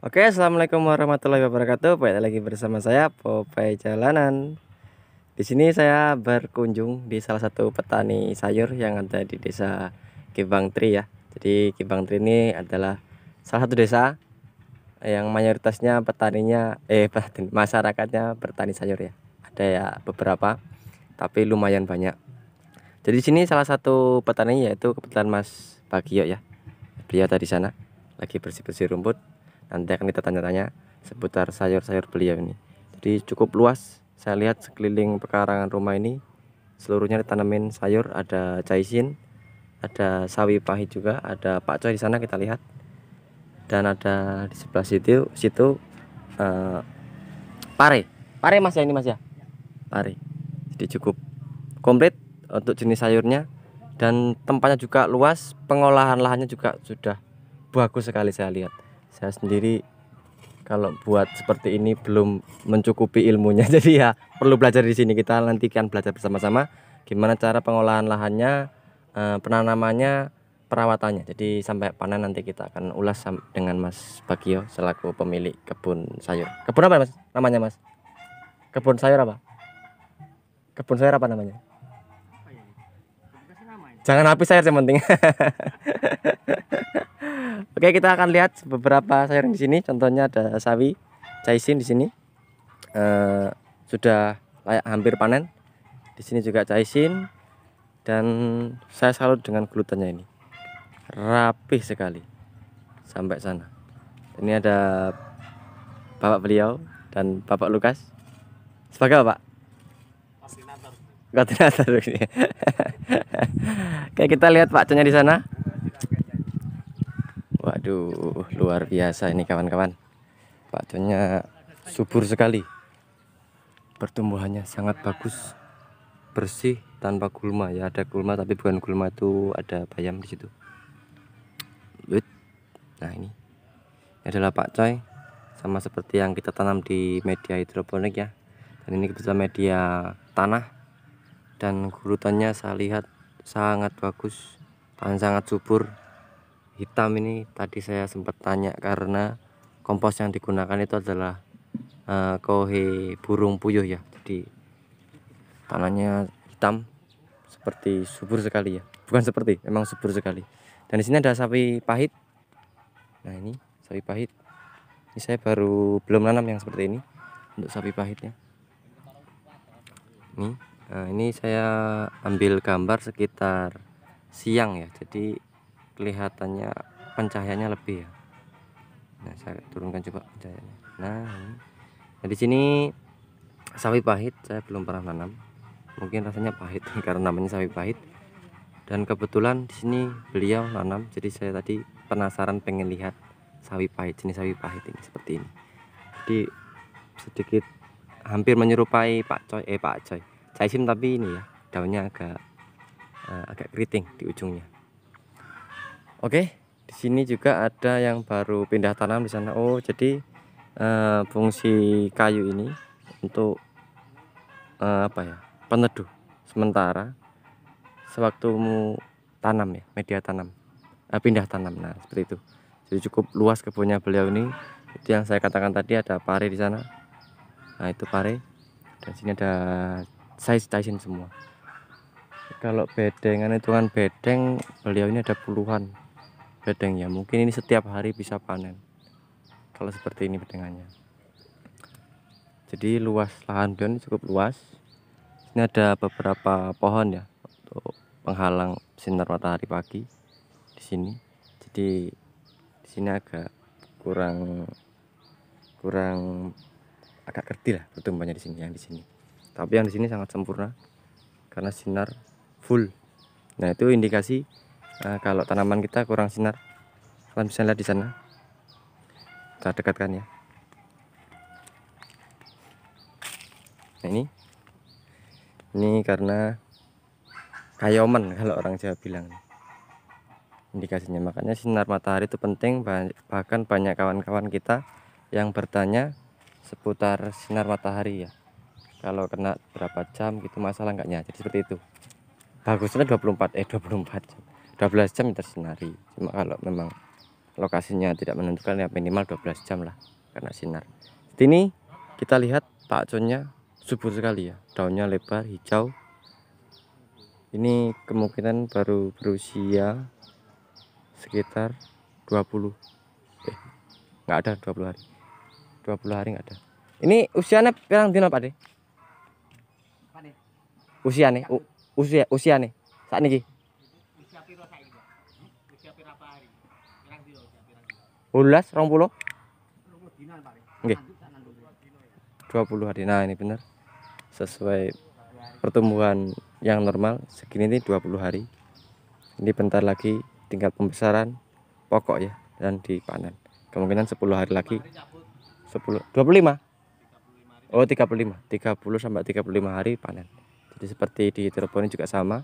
Oke, assalamualaikum warahmatullahi wabarakatuh. Baik lagi bersama saya Popeye Jalanan. Di sini saya berkunjung di salah satu petani sayur yang ada di desa Kibang Tri ya. Jadi Kibang Tri ini adalah salah satu desa yang mayoritasnya petaninya eh masyarakatnya bertani sayur ya. Ada ya beberapa, tapi lumayan banyak. Jadi di sini salah satu petani yaitu kebetulan Mas Bagio ya. Beliau tadi sana lagi bersih-bersih rumput nanti akan kita tanya-tanya seputar sayur-sayur beliau ini jadi cukup luas saya lihat sekeliling pekarangan rumah ini seluruhnya ditanamin sayur ada caisin ada sawi pahit juga ada pak coy di sana kita lihat dan ada di sebelah situ situ uh, pare pare mas ya ini mas ya pare jadi cukup komplit untuk jenis sayurnya dan tempatnya juga luas pengolahan lahannya juga sudah bagus sekali saya lihat saya sendiri kalau buat seperti ini belum mencukupi ilmunya jadi ya perlu belajar di sini kita nanti kan belajar bersama-sama gimana cara pengolahan lahannya eh, penanamannya perawatannya jadi sampai panen nanti kita akan ulas dengan Mas Bagio selaku pemilik kebun sayur kebun apa Mas namanya Mas kebun sayur apa kebun sayur apa namanya ya? ya? jangan habis sayur yang penting Oke, kita akan lihat beberapa sayur di sini. Contohnya ada sawi, caisin di sini. E, sudah layak hampir panen. Di sini juga caisin dan saya salut dengan glutennya ini. Rapi sekali sampai sana. Ini ada bapak beliau dan bapak Lukas. Sebagai apa, Pak? Koordinator. Koordinator. Oke, kita lihat Pak di sana. Aduh, luar biasa ini kawan-kawan. Batunya subur sekali. Pertumbuhannya sangat bagus. Bersih tanpa gulma ya. Ada gulma tapi bukan gulma itu ada bayam di situ. Nah, ini. adalah Pak Coy sama seperti yang kita tanam di media hidroponik ya. Dan ini kebetulan media tanah dan gurutannya saya lihat sangat bagus, dan sangat subur hitam ini tadi saya sempat tanya karena kompos yang digunakan itu adalah uh, kohe burung puyuh ya jadi tanahnya hitam seperti subur sekali ya bukan seperti emang subur sekali dan di sini ada sapi pahit nah ini sapi pahit ini saya baru belum nanam yang seperti ini untuk sapi pahitnya ini nah, ini saya ambil gambar sekitar siang ya jadi kelihatannya pencahayaannya lebih ya nah saya turunkan coba pencahayaannya nah nah di sini sawi pahit saya belum pernah nanam mungkin rasanya pahit karena namanya sawi pahit dan kebetulan di sini beliau nanam jadi saya tadi penasaran pengen lihat sawi pahit jenis sawi pahit ini seperti ini jadi sedikit hampir menyerupai pak coy eh pak coy caisim tapi ini ya daunnya agak eh, agak keriting di ujungnya Oke, di sini juga ada yang baru pindah tanam di sana. Oh, jadi uh, fungsi kayu ini untuk uh, apa ya? Peneduh sementara sewaktu tanam ya, media tanam. Uh, pindah tanam. Nah, seperti itu. Jadi cukup luas kebunnya beliau ini. Itu yang saya katakan tadi ada pare di sana. Nah, itu pare. Dan sini ada size Tyson semua. Kalau bedengan itu kan bedeng, beliau ini ada puluhan Bedeng ya, mungkin ini setiap hari bisa panen kalau seperti ini bedengannya jadi luas lahan beliau ini cukup luas ini ada beberapa pohon ya untuk penghalang sinar matahari pagi di sini jadi di sini agak kurang kurang agak kerdil lah pertumbuhannya di sini yang di sini tapi yang di sini sangat sempurna karena sinar full nah itu indikasi nah, kalau tanaman kita kurang sinar kalian bisa lihat di sana kita dekatkan ya nah ini ini karena kayoman kalau orang Jawa bilang indikasinya makanya sinar matahari itu penting bahkan banyak kawan-kawan kita yang bertanya seputar sinar matahari ya kalau kena berapa jam gitu masalah enggaknya jadi seperti itu bagusnya 24 eh 24 jam 12 jam tersinari cuma kalau memang lokasinya tidak menentukan ya minimal 12 jam lah karena sinar ini kita lihat Pak Connya subur sekali ya daunnya lebar hijau ini kemungkinan baru berusia sekitar 20 eh nggak ada 20 hari 20 hari nggak ada ini usianya pirang dino Pak De? Usia usianya usia usianya Saat ini? ulas rong puluh Nggih. 20 hari. Nah, ini benar. Sesuai pertumbuhan yang normal segini ini 20 hari. Ini bentar lagi tinggal pembesaran pokok ya dan dipanen. Kemungkinan 10 hari lagi 10 25. Oh, 35. 30 sampai 35 hari panen. Jadi seperti di hidroponik juga sama.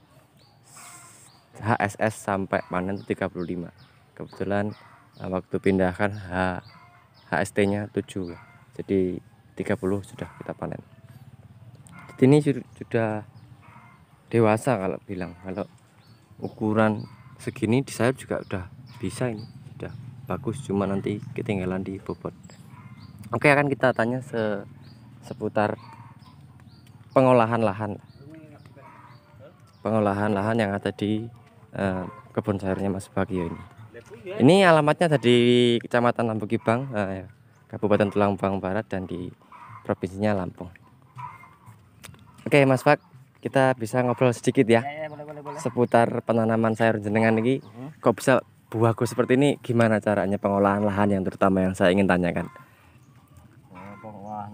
HSS sampai panen 35. Kebetulan Nah, waktu pindahkan HST nya 7 jadi 30 sudah kita panen Jadi ini sudah dewasa kalau bilang kalau ukuran segini di sayap juga udah bisa ini sudah bagus cuma nanti ketinggalan di bobot oke akan kita tanya se seputar pengolahan lahan pengolahan lahan yang ada di eh, kebun sayurnya Mas Bagio ini ini alamatnya tadi Kecamatan Lampung Kibang, eh, Kabupaten Tulang Barat dan di provinsinya Lampung. Oke, Mas Pak, kita bisa ngobrol sedikit ya. ya, ya boleh, boleh, boleh. Seputar penanaman sayur jenengan ini. Uh Kok bisa buahku seperti ini gimana caranya pengolahan lahan yang terutama yang saya ingin tanyakan? Ya, pengolahan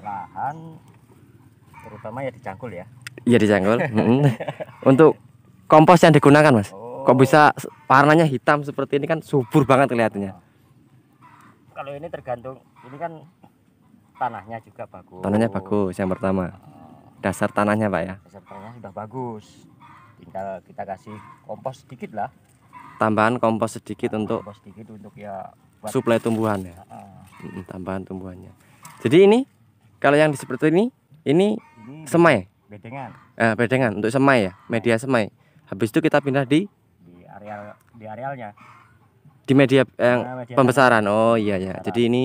lahan terutama ya dicangkul ya. Iya dicangkul. Mm-hmm. Untuk kompos yang digunakan, Mas. Oh. Kok bisa warnanya hitam seperti ini kan subur banget kelihatannya kalau ini tergantung ini kan tanahnya juga bagus tanahnya bagus yang pertama dasar tanahnya pak ya dasar tanahnya sudah bagus tinggal kita kasih kompos sedikit lah tambahan kompos sedikit nah, untuk kompos sedikit untuk ya suplai tumbuhan ya uh, tambahan tumbuhannya jadi ini kalau yang seperti ini ini, ini semai bedengan eh, bedengan untuk semai ya media semai habis itu kita pindah di areal di arealnya di media yang eh, pembesaran. Oh iya ya. Jadi ini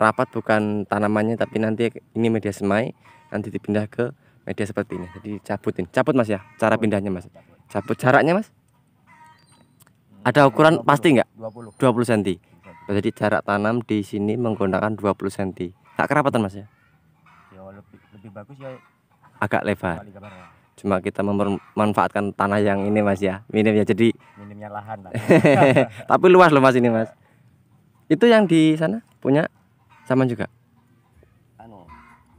rapat bukan tanamannya tapi nanti ini media semai nanti dipindah ke media seperti ini. Jadi cabutin. Cabut Mas ya. Cara pindahnya Mas. Cabut jaraknya Mas. Ada hmm, ukuran 20, pasti enggak? 20. 20 cm. Jadi jarak tanam di sini menggunakan 20 cm. Tak kerapatan Mas ya? Ya lebih, lebih bagus ya Agak lebar cuma kita memanfaatkan tanah yang ini mas ya minim ya jadi minimnya lahan tapi luas loh mas ini mas itu yang di sana punya sama juga anu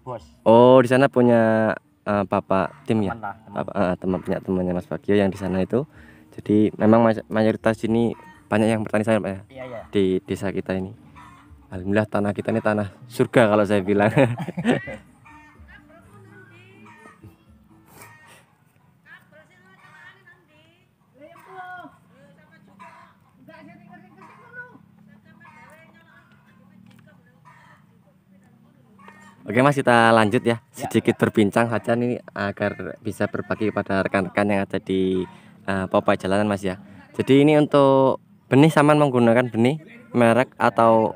bos oh di sana punya uh, bapak tim ya teman Bapak, uh, teman punya temannya mas Bagio yang di sana itu jadi memang mayoritas ini banyak yang bertani sayur pak ya iya, iya. di desa kita ini alhamdulillah tanah kita ini tanah surga kalau saya bilang Oke Mas kita lanjut ya, ya. sedikit ya, berbincang saja nih agar bisa berbagi kepada rekan-rekan yang ada di uh, eh, Popai Jalanan Mas ya. Jadi ini untuk benih saman menggunakan benih merek atau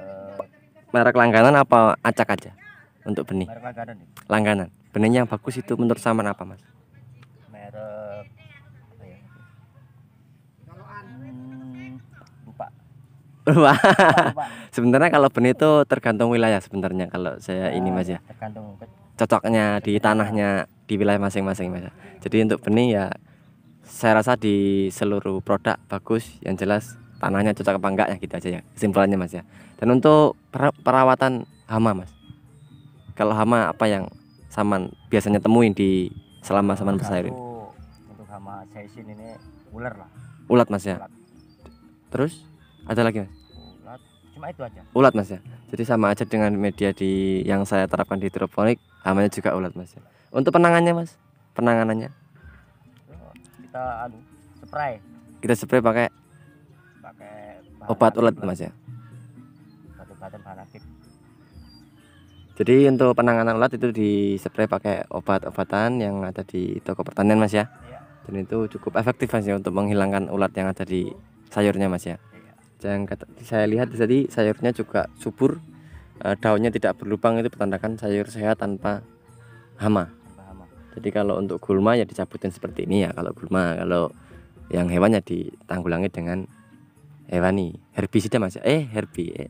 merek langganan apa acak aja untuk benih? langganan. Ya. Langganan. Benih yang bagus itu menurut saman apa Mas? sebenarnya kalau benih itu tergantung wilayah sebenarnya kalau saya ah, ini mas ya. Tergantung cocoknya di tanahnya di wilayah masing-masing mas. Ya. Jadi untuk benih ya saya rasa di seluruh produk bagus yang jelas tanahnya cocok apa enggak ya gitu aja ya kesimpulannya mas ya. Dan untuk perawatan hama mas. Kalau hama apa yang saman biasanya temuin di selama saman besar ini? Untuk hama saisin ini ular lah. Ulat mas ya. Ulat. Terus ada lagi mas? Cuma itu aja. Ulat Mas ya. Jadi sama aja dengan media di yang saya terapkan di hidroponik, namanya juga ulat Mas ya. Untuk penangannya Mas, penanganannya. Kita anu, spray. Kita spray pakai pakai obat ulat Mas ya. Obat-obatan Jadi untuk penanganan ulat itu di spray pakai obat-obatan yang ada di toko pertanian Mas ya. ya. Dan itu cukup efektif Mas ya untuk menghilangkan ulat yang ada di sayurnya Mas ya yang kata, saya lihat tadi sayurnya juga subur e, daunnya tidak berlubang itu petandakan sayur sehat tanpa hama. jadi kalau untuk gulma ya dicabutin seperti ini ya kalau gulma kalau yang hewannya ditanggulangi dengan hewani herbisida mas eh herbi eh.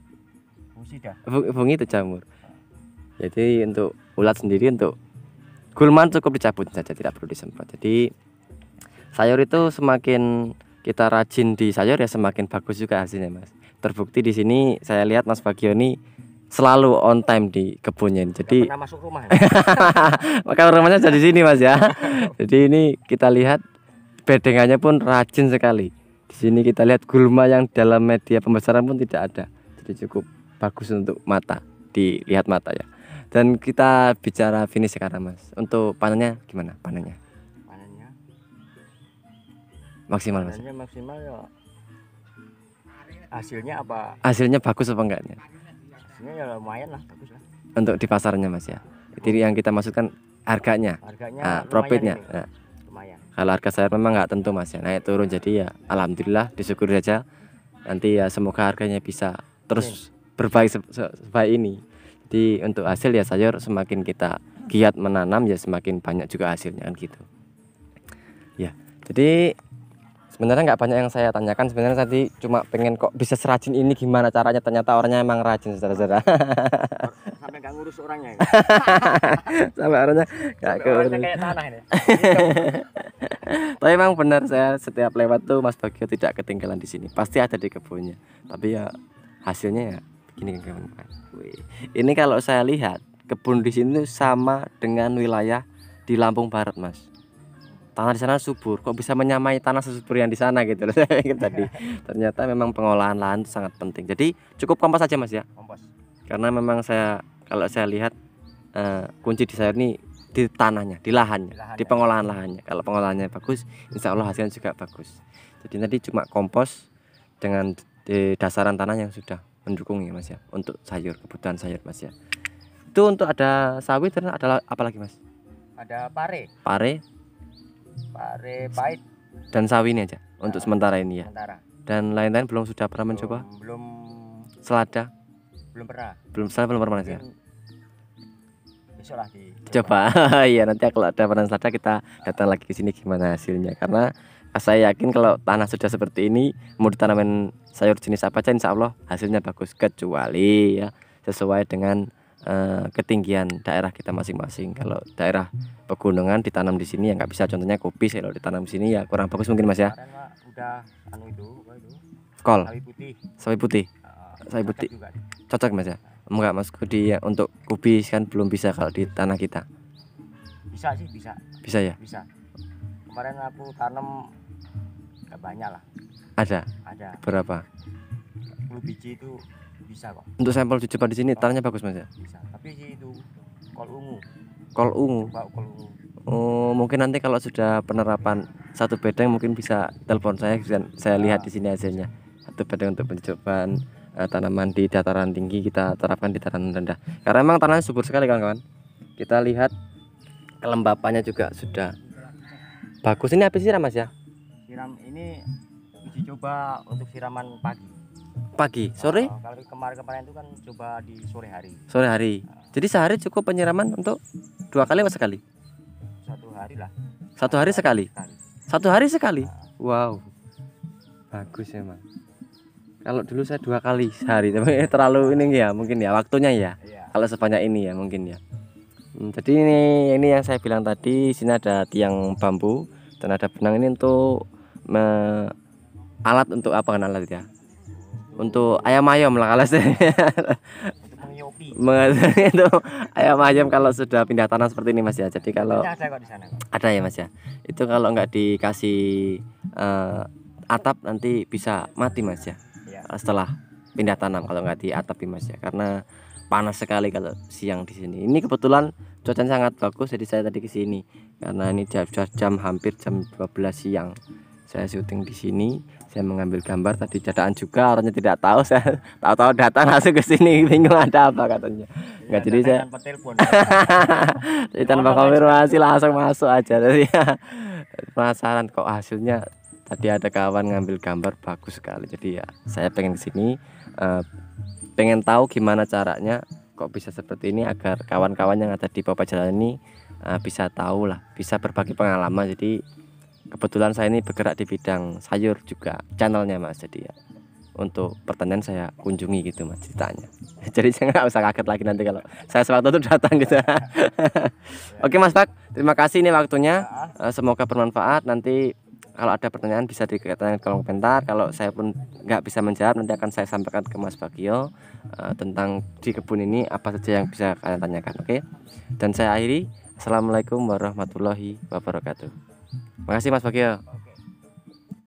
fungsida fungi itu jamur jadi untuk ulat sendiri untuk gulma cukup dicabut saja tidak perlu disemprot jadi sayur itu semakin kita rajin di sayur ya semakin bagus juga hasilnya mas terbukti di sini saya lihat mas Bagio ini selalu on time di kebunnya jadi masuk rumah ya. maka rumahnya jadi sini mas ya jadi ini kita lihat bedengannya pun rajin sekali di sini kita lihat gulma yang dalam media pembesaran pun tidak ada jadi cukup bagus untuk mata dilihat mata ya dan kita bicara finish sekarang mas untuk panennya gimana panennya maksimal maksimal. maksimal ya hasilnya apa hasilnya bagus apa enggaknya hasilnya ya lumayan lah bagus lah untuk di pasarnya mas ya jadi yang kita maksudkan harganya, harganya nah, profitnya ah. lumayan kalau harga saya memang enggak tentu mas ya naik turun jadi ya alhamdulillah disyukuri saja nanti ya semoga harganya bisa terus Oke. berbaik se sebaik ini jadi untuk hasil ya sayur semakin kita giat menanam ya semakin banyak juga hasilnya kan gitu ya jadi sebenarnya nggak banyak yang saya tanyakan sebenarnya tadi cuma pengen kok bisa serajin ini gimana caranya ternyata orangnya emang rajin saudara-saudara sampai nggak ngurus orangnya ya? sampai orangnya nggak ngurus kayak tanah ini tapi emang benar saya setiap lewat tuh Mas Bagio tidak ketinggalan di sini pasti ada di kebunnya tapi ya hasilnya ya begini teman ini kalau saya lihat kebun di sini sama dengan wilayah di Lampung Barat Mas tanah di sana subur kok bisa menyamai tanah sesubur yang di sana gitu loh gitu tadi ternyata memang pengolahan lahan itu sangat penting jadi cukup kompos saja mas ya kompos karena memang saya kalau saya lihat uh, kunci di saya ini di tanahnya di lahannya di, lahan, di pengolahan ya. lahannya kalau pengolahannya bagus insya Allah hasilnya juga bagus jadi tadi cuma kompos dengan di eh, dasaran tanah yang sudah mendukung ya mas ya untuk sayur kebutuhan sayur mas ya itu untuk ada sawit dan ada apa lagi mas ada pare pare pare pahit dan sawi ini aja nah, untuk sementara ini ya sementara. dan lain-lain belum sudah pernah belum, mencoba belum selada belum pernah belum selada belum pernah ya coba iya, nanti kalau ada panen selada kita datang lagi ke sini gimana hasilnya karena ah. saya yakin kalau tanah sudah seperti ini mau ditanamin sayur jenis apa aja insya Allah hasilnya bagus kecuali ya sesuai dengan Eh, ketinggian daerah kita masing-masing. Kalau daerah pegunungan ditanam di sini ya nggak bisa. Contohnya kopi kalau ditanam di sini ya kurang bagus mungkin mas ya. Anu Kol. Sawi putih. Sawi putih. Ah, cocok mas ya. Enggak mas Kudi ya, untuk kopi kan belum bisa kalau di tanah kita. Bisa sih bisa. Bisa ya. Bisa. Kemarin aku tanam nggak banyak lah. Ada. Ada. Berapa? 10 biji itu bisa kok untuk sampel cuci di sini tarnya bagus mas ya bisa tapi itu kol ungu kol ungu kol ungu Oh, mungkin nanti kalau sudah penerapan satu bedeng mungkin bisa telepon saya dan saya lihat di sini hasilnya. Satu bedeng untuk pencobaan uh, tanaman di dataran tinggi kita terapkan di dataran rendah. Karena memang tanahnya subur sekali kawan-kawan. Kita lihat kelembapannya juga sudah bagus. Ini habis siram Mas ya? Siram ini uji coba untuk siraman pagi pagi sore oh, kalau kemarin-kemarin itu kan coba di sore hari sore hari ah. jadi sehari cukup penyiraman untuk dua kali atau sekali satu hari lah satu hari sekali satu hari sekali ah. wow bagus ya emang kalau dulu saya dua kali sehari tapi terlalu ini ya mungkin ya waktunya ya iya. kalau sebanyak ini ya mungkin ya hmm, jadi ini ini yang saya bilang tadi sini ada tiang bambu dan ada benang ini untuk me, alat untuk apa kenal alat ya untuk ayam-ayam lah kalau mengenai itu ayam-ayam kalau sudah pindah tanah seperti ini mas ya jadi kalau ada, kok di sana. ada ya mas ya itu kalau nggak dikasih uh, atap nanti bisa mati mas ya, ya. setelah pindah tanam kalau nggak di atap mas ya karena panas sekali kalau siang di sini ini kebetulan cuacanya sangat bagus jadi saya tadi ke sini karena ini jam, jam hampir jam 12 siang saya syuting di sini saya mengambil gambar tadi jadaan juga orangnya tidak tahu saya tahu-tahu datang langsung ke sini bingung ada apa katanya. Enggak jadi saya tanpa telepon. jadi tanpa oh, konfirmasi langsung masuk aja tadi. Ya, penasaran kok hasilnya tadi ada kawan ngambil gambar bagus sekali. Jadi ya saya pengen ke sini eh, pengen tahu gimana caranya kok bisa seperti ini agar kawan-kawan yang ada di Bapak Jalan ini eh, bisa tahu lah, bisa berbagi pengalaman. Jadi kebetulan saya ini bergerak di bidang sayur juga channelnya mas jadi ya untuk pertanian saya kunjungi gitu mas ceritanya jadi saya nggak usah kaget lagi nanti kalau saya sewaktu itu datang gitu oke mas Pak terima kasih ini waktunya ya. eh, semoga bermanfaat nanti kalau ada pertanyaan bisa dikatakan kolom komentar kalau saya pun nggak bisa menjawab nanti akan saya sampaikan ke Mas Bagio uh, tentang di kebun ini apa saja yang bisa kalian tanyakan oke okay? dan saya akhiri Assalamualaikum warahmatullahi wabarakatuh Makasih Mas Okay.